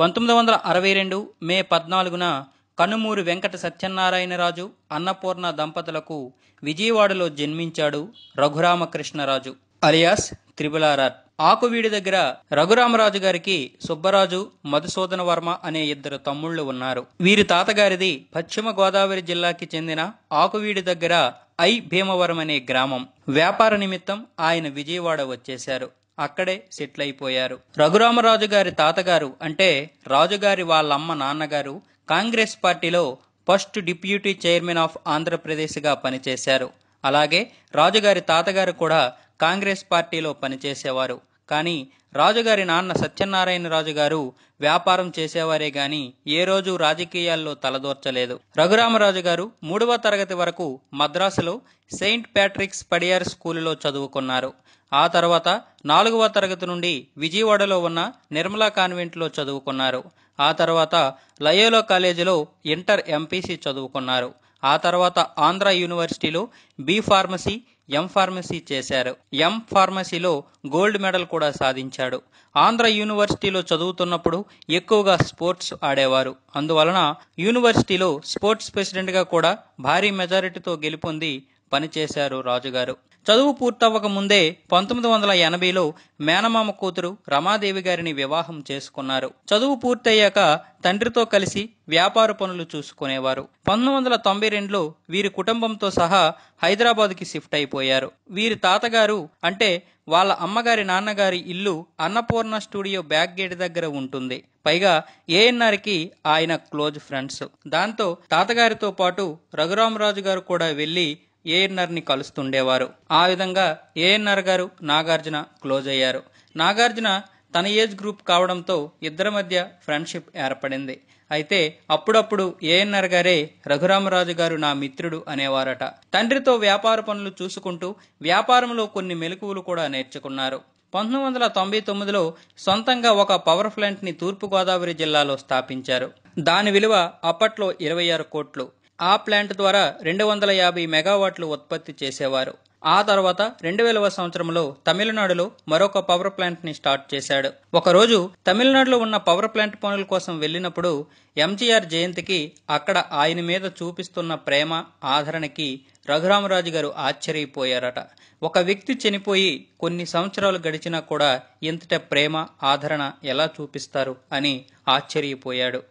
పంతొమ్మిది వందల అరవై రెండు మే పద్నాలుగున కనుమూరు వెంకట సత్యనారాయణరాజు అన్నపూర్ణ దంపతులకు విజయవాడలో జన్మించాడు రఘురామకృష్ణరాజు అలియాస్ త్రిబులారార్ ఆకువీడి దగ్గర రఘురామరాజు గారికి సుబ్బరాజు మధుసూదన వర్మ అనే ఇద్దరు తమ్ముళ్లు ఉన్నారు వీరి తాతగారిది పశ్చిమ గోదావరి జిల్లాకి చెందిన ఆకువీడి దగ్గర ఐ భీమవరం అనే గ్రామం వ్యాపార నిమిత్తం ఆయన విజయవాడ వచ్చేశారు అక్కడే సెటిల్ అయిపోయారు రఘురామరాజు గారి తాతగారు అంటే రాజుగారి వాళ్ళమ్మ నాన్నగారు కాంగ్రెస్ పార్టీలో ఫస్ట్ డిప్యూటీ చైర్మన్ ఆఫ్ ఆంధ్రప్రదేశ్గా పనిచేశారు అలాగే రాజుగారి తాతగారు కూడా కాంగ్రెస్ పార్టీలో పనిచేసేవారు కానీ రాజుగారి నాన్న సత్యనారాయణ రాజు గారు వ్యాపారం చేసేవారే గాని ఏ రోజు రాజకీయాల్లో తలదోర్చలేదు రఘురామరాజు గారు మూడవ తరగతి వరకు మద్రాసులో సెయింట్ ప్యాట్రిక్స్ పడియార్ స్కూలులో చదువుకున్నారు ఆ తర్వాత నాలుగవ తరగతి నుండి విజయవాడలో ఉన్న నిర్మలా కాన్వెంట్లో చదువుకున్నారు ఆ తర్వాత లయోలో కాలేజీలో ఇంటర్ ఎంపీసీ చదువుకున్నారు ఆ తర్వాత ఆంధ్ర యూనివర్సిటీలో బి ఫార్మసీ ఎం ఫార్మసీ చేశారు ఎం ఫార్మసీలో గోల్డ్ మెడల్ కూడా సాధించాడు ఆంధ్ర యూనివర్సిటీలో చదువుతున్నప్పుడు ఎక్కువగా స్పోర్ట్స్ ఆడేవారు అందువలన యూనివర్సిటీలో స్పోర్ట్స్ ప్రెసిడెంట్గా కూడా భారీ మెజారిటీతో గెలుపొంది పనిచేశారు రాజుగారు చదువు పూర్తవ్వక ముందే పంతొమ్మిది వందల ఎనభైలో మేనమామ కూతురు రమాదేవి గారిని వివాహం చేసుకున్నారు చదువు పూర్తయ్యాక తండ్రితో కలిసి వ్యాపార పనులు చూసుకునేవారు పంతొమ్మిది వందల తొంభై రెండులో వీరి కుటుంబంతో సహా హైదరాబాద్కి షిఫ్ట్ అయిపోయారు వీరి తాతగారు అంటే వాళ్ళ అమ్మగారి నాన్నగారి ఇల్లు అన్నపూర్ణ స్టూడియో బ్యాక్ గేట్ దగ్గర ఉంటుంది పైగా ఏఎన్ఆర్కి ఆయన క్లోజ్ ఫ్రెండ్స్ దాంతో తాతగారితో పాటు రఘురామరాజు గారు కూడా వెళ్ళి ని కలుస్తుండేవారు ఆ విధంగా ఏఎన్ఆర్ గారు నాగార్జున క్లోజ్ అయ్యారు నాగార్జున తన ఏజ్ గ్రూప్ కావడంతో ఇద్దరి మధ్య ఫ్రెండ్షిప్ ఏర్పడింది అయితే అప్పుడప్పుడు ఏఎన్ఆర్ గారే రఘురామరాజు గారు నా మిత్రుడు అనేవారట తండ్రితో వ్యాపార పనులు చూసుకుంటూ వ్యాపారంలో కొన్ని మెలకువలు కూడా నేర్చుకున్నారు పంతొమ్మిది వందల తొంభై తొమ్మిదిలో సొంతంగా ఒక పవర్ తూర్పు తూర్పుగోదావరి జిల్లాలో స్థాపించారు దాని విలువ అప్పట్లో ఇరవై ఆరు కోట్లు ఆ ప్లాంట్ ద్వారా రెండు వందల యాభై మెగావాట్లు ఉత్పత్తి చేసేవారు ఆ తర్వాత రెండు వేలవ సంవత్సరంలో తమిళనాడులో మరొక పవర్ ప్లాంట్ని స్టార్ట్ చేశాడు ఒకరోజు తమిళనాడులో ఉన్న పవర్ ప్లాంట్ పనుల కోసం వెళ్ళినప్పుడు ఎంజీఆర్ జయంతికి అక్కడ ఆయన మీద చూపిస్తున్న ప్రేమ ఆదరణకి రఘురామరాజు గారు ఆశ్చర్యపోయారట ఒక వ్యక్తి చనిపోయి కొన్ని సంవత్సరాలు గడిచినా కూడా ఇంతట ప్రేమ ఆదరణ ఎలా చూపిస్తారు అని ఆశ్చర్యపోయాడు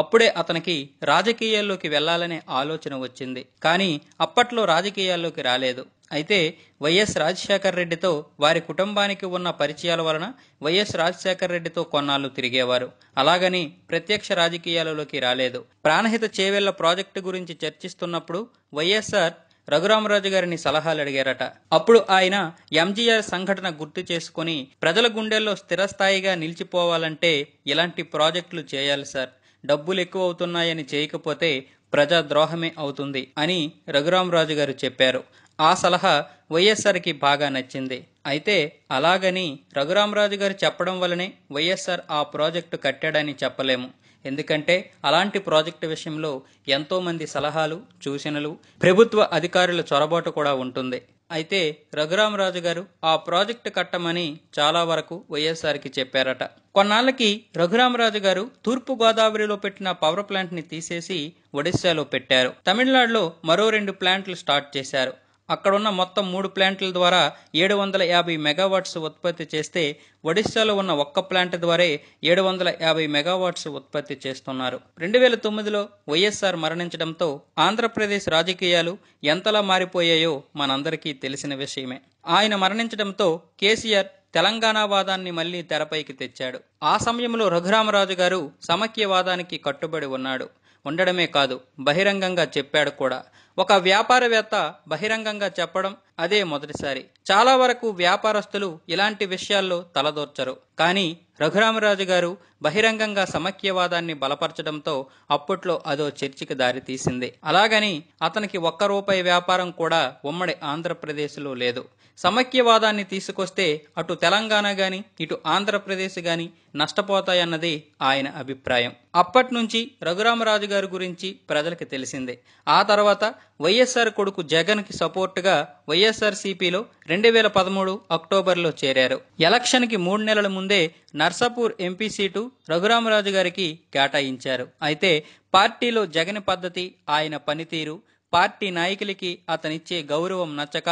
అప్పుడే అతనికి రాజకీయాల్లోకి వెళ్లాలనే ఆలోచన వచ్చింది కానీ అప్పట్లో రాజకీయాల్లోకి రాలేదు అయితే వైఎస్ రాజశేఖర రెడ్డితో వారి కుటుంబానికి ఉన్న పరిచయాల వలన వైఎస్ రాజశేఖర రెడ్డితో కొన్నాళ్ళు తిరిగేవారు అలాగని ప్రత్యక్ష రాజకీయాలలోకి రాలేదు ప్రాణహిత చేవెళ్ల ప్రాజెక్టు గురించి చర్చిస్తున్నప్పుడు వైఎస్ఆర్ రఘురామరాజు గారిని సలహాలు అడిగారట అప్పుడు ఆయన ఎంజీఆర్ సంఘటన గుర్తు చేసుకుని ప్రజల గుండెల్లో స్థిరస్థాయిగా నిలిచిపోవాలంటే ఇలాంటి ప్రాజెక్టులు చేయాలి సార్ డబ్బులు ఎక్కువ అవుతున్నాయని చేయకపోతే ప్రజాద్రోహమే అవుతుంది అని రఘురామరాజు గారు చెప్పారు ఆ సలహా వైఎస్ఆర్కి బాగా నచ్చింది అయితే అలాగని రఘురామరాజు గారు చెప్పడం వలనే వైఎస్ఆర్ ఆ ప్రాజెక్టు కట్టాడని చెప్పలేము ఎందుకంటే అలాంటి ప్రాజెక్టు విషయంలో ఎంతోమంది సలహాలు సూచనలు ప్రభుత్వ అధికారుల చొరబాటు కూడా ఉంటుంది అయితే రఘురామరాజు గారు ఆ ప్రాజెక్టు కట్టమని చాలా వరకు వైఎస్ఆర్కి చెప్పారట కొన్నాళ్ళకి రఘురామరాజు గారు తూర్పు గోదావరిలో పెట్టిన పవర్ ప్లాంట్ని తీసేసి ఒడిశాలో పెట్టారు తమిళనాడులో మరో రెండు ప్లాంట్లు స్టార్ట్ చేశారు అక్కడున్న మొత్తం మూడు ప్లాంట్ల ద్వారా ఏడు వందల యాభై మెగావాట్స్ ఉత్పత్తి చేస్తే ఒడిశాలో ఉన్న ఒక్క ప్లాంట్ ద్వారా ఏడు వందల యాభై మెగావాట్స్ ఉత్పత్తి చేస్తున్నారు రెండు వేల తొమ్మిదిలో వైఎస్ఆర్ మరణించడంతో ఆంధ్రప్రదేశ్ రాజకీయాలు ఎంతలా మారిపోయాయో మనందరికీ తెలిసిన విషయమే ఆయన మరణించడంతో కేసీఆర్ తెలంగాణ వాదాన్ని మళ్లీ తెరపైకి తెచ్చాడు ఆ సమయంలో రఘురామరాజు గారు సమైక్యవాదానికి కట్టుబడి ఉన్నాడు ఉండడమే కాదు బహిరంగంగా చెప్పాడు కూడా ఒక వ్యాపారవేత్త బహిరంగంగా చెప్పడం అదే మొదటిసారి చాలా వరకు వ్యాపారస్తులు ఇలాంటి విషయాల్లో తలదోర్చరు కానీ రఘురామరాజు గారు బహిరంగంగా సమైక్యవాదాన్ని బలపరచడంతో అప్పట్లో అదో చర్చికి దారితీసింది అలాగని అతనికి ఒక్క రూపాయి వ్యాపారం కూడా ఉమ్మడి ఆంధ్రప్రదేశ్లో లేదు సమైక్యవాదాన్ని తీసుకొస్తే అటు తెలంగాణ గాని ఇటు ఆంధ్రప్రదేశ్ గాని నష్టపోతాయన్నది ఆయన అభిప్రాయం అప్పటి నుంచి రఘురామరాజు గారి గురించి ప్రజలకు తెలిసిందే ఆ తర్వాత వైఎస్ఆర్ కొడుకు జగన్కి సపోర్టుగా వైఎస్ఆర్సీపీలో రెండు వేల పదమూడు అక్టోబర్లో చేరారు ఎలక్షన్కి మూడు నెలల ముందే నర్సాపూర్ ఎంపీ సీటు రఘురామరాజు గారికి కేటాయించారు అయితే పార్టీలో జగన్ పద్ధతి ఆయన పనితీరు పార్టీ నాయకులకి అతనిచ్చే గౌరవం నచ్చక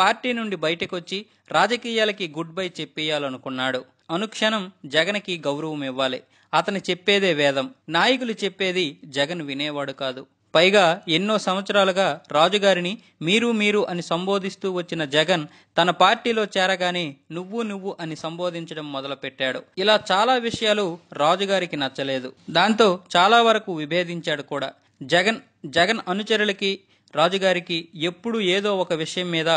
పార్టీ నుండి బయటకొచ్చి రాజకీయాలకి గుడ్ బై చెప్పేయాలనుకున్నాడు అనుక్షణం జగన్కి గౌరవం ఇవ్వాలి అతను చెప్పేదే వేదం నాయకులు చెప్పేది జగన్ వినేవాడు కాదు పైగా ఎన్నో సంవత్సరాలుగా రాజుగారిని మీరు మీరు అని సంబోధిస్తూ వచ్చిన జగన్ తన పార్టీలో చేరగానే నువ్వు నువ్వు అని సంబోధించడం మొదలుపెట్టాడు ఇలా చాలా విషయాలు రాజుగారికి నచ్చలేదు దాంతో చాలా వరకు విభేదించాడు కూడా జగన్ జగన్ అనుచరులకి రాజుగారికి ఎప్పుడు ఏదో ఒక విషయం మీద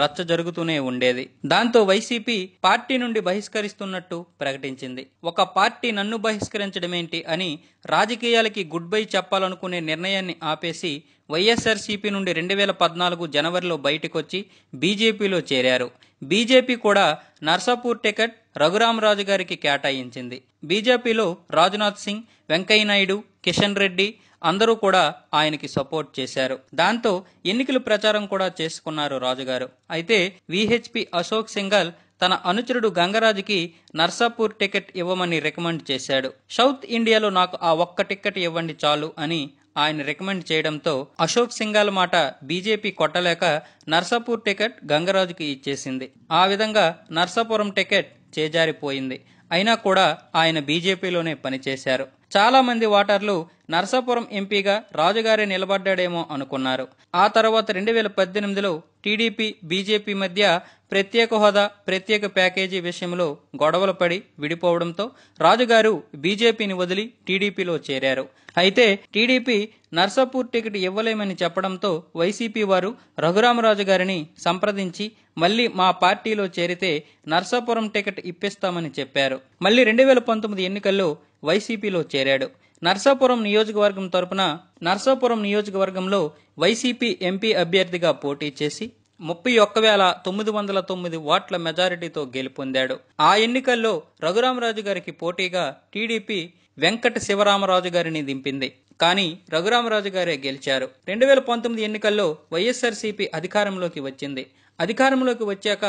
రచ్చ జరుగుతూనే ఉండేది దాంతో వైసీపీ పార్టీ నుండి బహిష్కరిస్తున్నట్టు ప్రకటించింది ఒక పార్టీ నన్ను బహిష్కరించడమేంటి అని రాజకీయాలకి గుడ్ బై చెప్పాలనుకునే నిర్ణయాన్ని ఆపేసి వైఎస్ఆర్సీపీ నుండి రెండు వేల పద్నాలుగు జనవరిలో బయటకొచ్చి బీజేపీలో చేరారు బీజేపీ కూడా నర్సాపూర్ టికెట్ రఘురామరాజు గారికి కేటాయించింది బీజేపీలో రాజ్నాథ్ సింగ్ వెంకయ్యనాయుడు కిషన్ రెడ్డి అందరూ కూడా ఆయనకి సపోర్ట్ చేశారు దాంతో ఎన్నికలు ప్రచారం కూడా చేసుకున్నారు రాజుగారు అయితే విహెచ్పి అశోక్ సింగల్ తన అనుచరుడు గంగరాజుకి నర్సాపూర్ టికెట్ ఇవ్వమని రికమెండ్ చేశాడు సౌత్ ఇండియాలో నాకు ఆ ఒక్క టికెట్ ఇవ్వండి చాలు అని ఆయన రికమెండ్ చేయడంతో అశోక్ సింఘాల్ మాట బీజేపీ కొట్టలేక నర్సాపూర్ టికెట్ గంగరాజుకి ఇచ్చేసింది ఆ విధంగా నర్సాపురం టికెట్ చేజారిపోయింది అయినా కూడా ఆయన బీజేపీలోనే పనిచేశారు చాలామంది ఓటర్లు నరసాపురం ఎంపీగా రాజుగారే నిలబడ్డాడేమో అనుకున్నారు ఆ తర్వాత రెండు వేల పద్దెనిమిదిలో టీడీపీ బీజేపీ మధ్య ప్రత్యేక హోదా ప్రత్యేక ప్యాకేజీ విషయంలో గొడవలు పడి విడిపోవడంతో రాజుగారు బీజేపీని వదిలి టీడీపీలో చేరారు అయితే టీడీపీ నర్సాపూర్ టికెట్ ఇవ్వలేమని చెప్పడంతో వైసీపీ వారు రఘురామరాజు గారిని సంప్రదించి మళ్ళీ మా పార్టీలో చేరితే నర్సాపురం టికెట్ ఇప్పిస్తామని చెప్పారు మళ్ళీ రెండు వేల పంతొమ్మిది ఎన్నికల్లో వైసీపీలో చేరాడు నర్సాపురం నియోజకవర్గం తరపున నర్సాపురం నియోజకవర్గంలో వైసీపీ ఎంపీ అభ్యర్థిగా పోటీ చేసి ముప్పై ఒక్క వేల తొమ్మిది వందల తొమ్మిది ఓట్ల మెజారిటీతో గెలుపొందాడు ఆ ఎన్నికల్లో రఘురామరాజు గారికి పోటీగా టీడీపీ వెంకట శివరామరాజు గారిని దింపింది కానీ రఘురామరాజు గారే గెలిచారు రెండు వేల పంతొమ్మిది ఎన్నికల్లో వైఎస్ఆర్సీపీ అధికారంలోకి వచ్చింది అధికారంలోకి వచ్చాక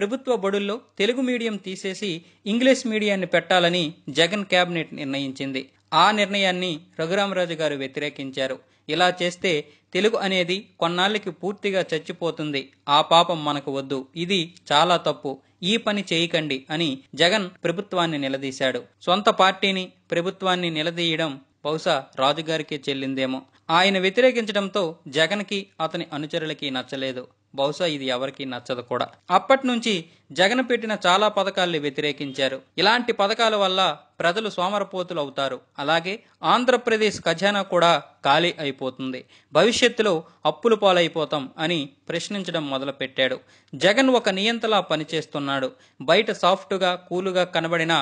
ప్రభుత్వ బడుల్లో తెలుగు మీడియం తీసేసి ఇంగ్లీష్ మీడియాన్ని పెట్టాలని జగన్ కేబినెట్ నిర్ణయించింది ఆ నిర్ణయాన్ని రఘురామరాజు గారు వ్యతిరేకించారు ఇలా చేస్తే తెలుగు అనేది కొన్నాళ్ళకి పూర్తిగా చచ్చిపోతుంది ఆ పాపం మనకు వద్దు ఇది చాలా తప్పు ఈ పని చేయకండి అని జగన్ ప్రభుత్వాన్ని నిలదీశాడు సొంత పార్టీని ప్రభుత్వాన్ని నిలదీయడం బహుశా రాజుగారికే చెల్లిందేమో ఆయన వ్యతిరేకించడంతో జగన్కి అతని అనుచరులకి నచ్చలేదు బహుశా ఇది ఎవరికీ నచ్చదు కూడా అప్పటి నుంచి జగన్ పెట్టిన చాలా పథకాల్ని వ్యతిరేకించారు ఇలాంటి పథకాల వల్ల ప్రజలు సోమరపోతులు అవుతారు అలాగే ఆంధ్రప్రదేశ్ ఖజానా కూడా ఖాళీ అయిపోతుంది భవిష్యత్తులో అప్పులు పాలైపోతాం అని ప్రశ్నించడం మొదలుపెట్టాడు జగన్ ఒక నియంతలా పనిచేస్తున్నాడు బయట సాఫ్ట్గా కూలుగా కనబడిన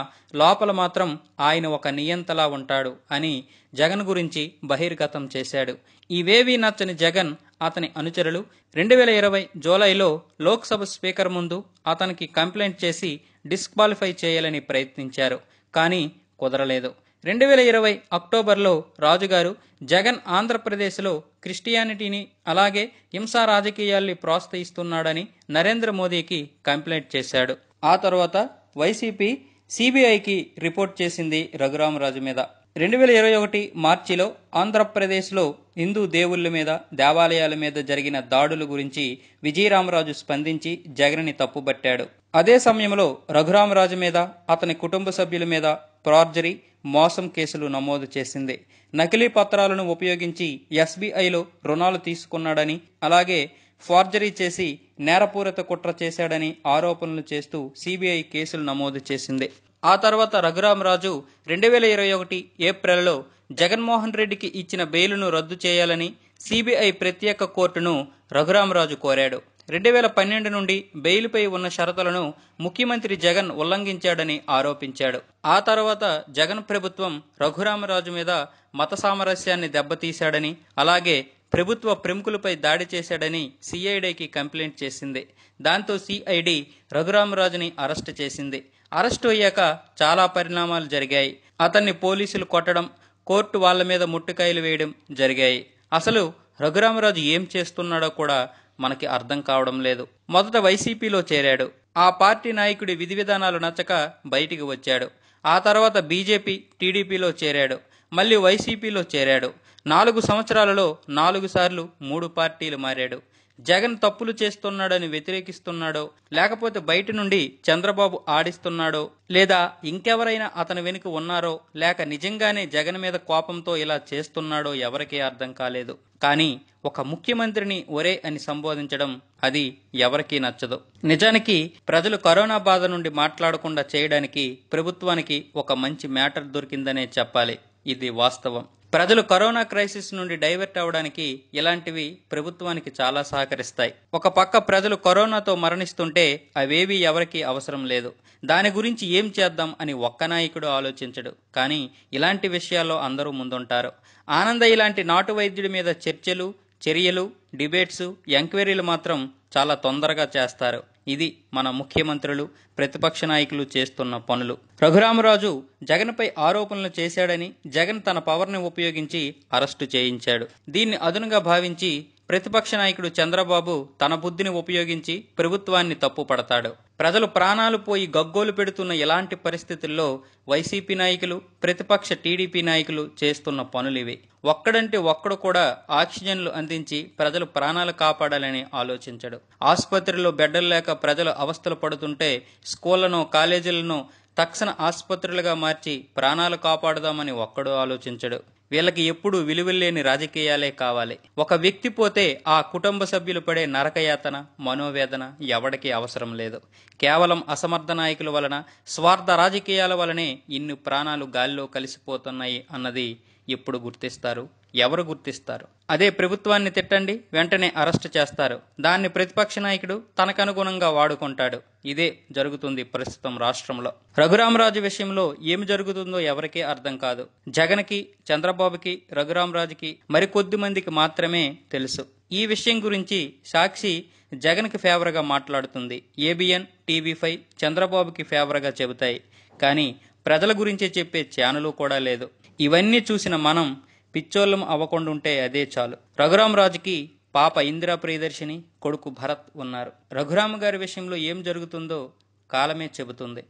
లోపల మాత్రం ఆయన ఒక నియంతలా ఉంటాడు అని జగన్ గురించి బహిర్గతం చేశాడు ఇవేవీ నచ్చని జగన్ అతని అనుచరులు రెండు వేల ఇరవై జూలైలో లోక్సభ స్పీకర్ ముందు అతనికి కంప్లైంట్ చేసి డిస్క్వాలిఫై చేయాలని ప్రయత్నించారు కానీ కుదరలేదు రెండు వేల ఇరవై అక్టోబర్లో రాజుగారు జగన్ ఆంధ్రప్రదేశ్లో క్రిస్టియానిటీని అలాగే హింసా రాజకీయాల్ని ప్రోత్సహిస్తున్నాడని నరేంద్ర మోదీకి కంప్లైంట్ చేశాడు ఆ తర్వాత వైసీపీ సిబిఐకి రిపోర్ట్ చేసింది రఘురామరాజు మీద రెండు వేల ఇరవై ఒకటి మార్చిలో ఆంధ్రప్రదేశ్లో హిందూ దేవుళ్ళ మీద దేవాలయాల మీద జరిగిన దాడుల గురించి విజయరామరాజు స్పందించి జగన్ని తప్పుబట్టాడు అదే సమయంలో రఘురామరాజు మీద అతని కుటుంబ సభ్యుల మీద ప్రార్జరీ మోసం కేసులు నమోదు చేసింది నకిలీ పత్రాలను ఉపయోగించి ఎస్బీఐలో రుణాలు తీసుకున్నాడని అలాగే ఫార్జరీ చేసి నేరపూరిత కుట్ర చేశాడని ఆరోపణలు చేస్తూ సిబిఐ కేసులు నమోదు చేసింది ఆ తర్వాత రఘురామరాజు రెండు వేల ఇరవై ఒకటి ఏప్రిల్లో జగన్మోహన్ రెడ్డికి ఇచ్చిన బెయిలును రద్దు చేయాలని సిబిఐ ప్రత్యేక కోర్టును రఘురామరాజు కోరాడు రెండు వేల పన్నెండు నుండి బెయిల్పై ఉన్న షరతులను ముఖ్యమంత్రి జగన్ ఉల్లంఘించాడని ఆరోపించాడు ఆ తర్వాత జగన్ ప్రభుత్వం రఘురామరాజు మీద మత సామరస్యాన్ని దెబ్బతీశాడని అలాగే ప్రభుత్వ ప్రముఖులపై దాడి చేశాడని సిఐడికి కంప్లైంట్ చేసింది దాంతో సిఐడి రఘురామరాజుని అరెస్ట్ చేసింది అరెస్ట్ అయ్యాక చాలా పరిణామాలు జరిగాయి అతన్ని పోలీసులు కొట్టడం కోర్టు వాళ్ళ మీద ముట్టుకాయలు వేయడం జరిగాయి అసలు రఘురామరాజు ఏం చేస్తున్నాడో కూడా మనకి అర్థం కావడం లేదు మొదట వైసీపీలో చేరాడు ఆ పార్టీ నాయకుడి విధి విధానాలు నచ్చక బయటికి వచ్చాడు ఆ తర్వాత బీజేపీ టీడీపీలో చేరాడు మళ్ళీ వైసీపీలో చేరాడు నాలుగు సంవత్సరాలలో నాలుగు సార్లు మూడు పార్టీలు మారాడు జగన్ తప్పులు చేస్తున్నాడని వ్యతిరేకిస్తున్నాడో లేకపోతే బయట నుండి చంద్రబాబు ఆడిస్తున్నాడో లేదా ఇంకెవరైనా అతని వెనుక ఉన్నారో లేక నిజంగానే జగన్ మీద కోపంతో ఇలా చేస్తున్నాడో ఎవరికీ అర్థం కాలేదు కానీ ఒక ముఖ్యమంత్రిని ఒరే అని సంబోధించడం అది ఎవరికీ నచ్చదు నిజానికి ప్రజలు కరోనా బాధ నుండి మాట్లాడకుండా చేయడానికి ప్రభుత్వానికి ఒక మంచి మ్యాటర్ దొరికిందనే చెప్పాలి ఇది వాస్తవం ప్రజలు కరోనా క్రైసిస్ నుండి డైవర్ట్ అవడానికి ఇలాంటివి ప్రభుత్వానికి చాలా సహకరిస్తాయి ఒక పక్క ప్రజలు కరోనాతో మరణిస్తుంటే అవేవి ఎవరికి అవసరం లేదు దాని గురించి ఏం చేద్దాం అని ఒక్క నాయకుడు ఆలోచించడు కానీ ఇలాంటి విషయాల్లో అందరూ ముందుంటారు ఆనంద ఇలాంటి నాటు వైద్యుడి మీద చర్చలు చర్యలు డిబేట్స్ ఎంక్వైరీలు మాత్రం చాలా తొందరగా చేస్తారు ఇది మన ముఖ్యమంత్రులు ప్రతిపక్ష నాయకులు చేస్తున్న పనులు రఘురామరాజు జగన్పై ఆరోపణలు చేశాడని జగన్ తన పవర్ని ఉపయోగించి అరెస్టు చేయించాడు దీన్ని అదునుగా భావించి ప్రతిపక్ష నాయకుడు చంద్రబాబు తన బుద్ధిని ఉపయోగించి ప్రభుత్వాన్ని తప్పుపడతాడు ప్రజలు ప్రాణాలు పోయి గగ్గోలు పెడుతున్న ఇలాంటి పరిస్థితుల్లో వైసీపీ నాయకులు ప్రతిపక్ష టీడీపీ నాయకులు చేస్తున్న పనులివి ఒక్కడంటే ఒక్కడు కూడా ఆక్సిజన్లు అందించి ప్రజలు ప్రాణాలు కాపాడాలని ఆలోచించడు ఆసుపత్రిలో బెడ్డలు లేక ప్రజలు అవస్థలు పడుతుంటే స్కూళ్లను కాలేజీలను తక్షణ ఆసుపత్రులుగా మార్చి ప్రాణాలు కాపాడుదామని ఒక్కడూ ఆలోచించడు వీళ్ళకి ఎప్పుడు విలువలేని రాజకీయాలే కావాలి ఒక వ్యక్తి పోతే ఆ కుటుంబ సభ్యులు పడే నరకయాతన మనోవేదన ఎవడికి అవసరం లేదు కేవలం అసమర్థ నాయకుల వలన స్వార్థ రాజకీయాల వలనే ఇన్ని ప్రాణాలు గాల్లో కలిసిపోతున్నాయి అన్నది ఎప్పుడు గుర్తిస్తారు ఎవరు గుర్తిస్తారు అదే ప్రభుత్వాన్ని తిట్టండి వెంటనే అరెస్ట్ చేస్తారు దాన్ని ప్రతిపక్ష నాయకుడు తనకనుగుణంగా వాడుకుంటాడు ఇదే జరుగుతుంది ప్రస్తుతం రాష్ట్రంలో రఘురామరాజు విషయంలో ఏమి జరుగుతుందో ఎవరికీ అర్థం కాదు జగన్కి చంద్రబాబుకి రఘురామరాజుకి మరికొద్ది మందికి మాత్రమే తెలుసు ఈ విషయం గురించి సాక్షి జగన్కి ఫేవర్గా మాట్లాడుతుంది ఏబిఎన్ టీవీ ఫైవ్ చంద్రబాబుకి ఫేవర్గా చెబుతాయి కానీ ప్రజల గురించి చెప్పే ఛానలు కూడా లేదు ఇవన్నీ చూసిన మనం పిచ్చోళ్ళం అవ్వకుండా ఉంటే అదే చాలు రఘురామరాజుకి పాప ఇందిరా ప్రియదర్శిని కొడుకు భరత్ ఉన్నారు రఘురామ గారి విషయంలో ఏం జరుగుతుందో కాలమే చెబుతుంది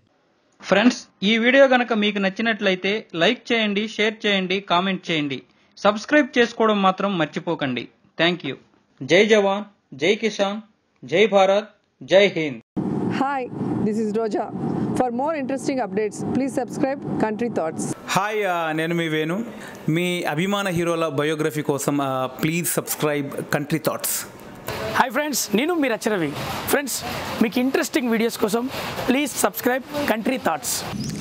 ఫ్రెండ్స్ ఈ వీడియో గనక మీకు నచ్చినట్లయితే లైక్ చేయండి షేర్ చేయండి కామెంట్ చేయండి సబ్స్క్రైబ్ చేసుకోవడం మాత్రం మర్చిపోకండి థ్యాంక్ యూ జై జవాన్ జై కిసాన్ జై భారత్ జై Hind hi this is Roja for more interesting updates please subscribe country thoughts hi uh, నేను మీ వేణు మీ అభిమాన హీరోల బయోగ్రఫీ కోసం please subscribe country thoughts hi friends నేను మీ రచరవి ఫ్రెండ్స్ మీకు ఇంట్రెస్టింగ్ వీడియోస్ కోసం please subscribe country thoughts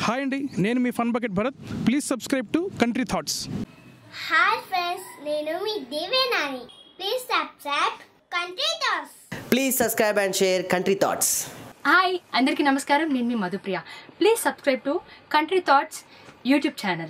hi అండి నేను మీ fun bucket Bharath please subscribe to country thoughts hi friends నేను మీ Devenani please subscribe country thoughts please subscribe and share country thoughts hi అందరికీ నమస్కారం నేను మీ Madhupriya please subscribe to country thoughts YouTube channel.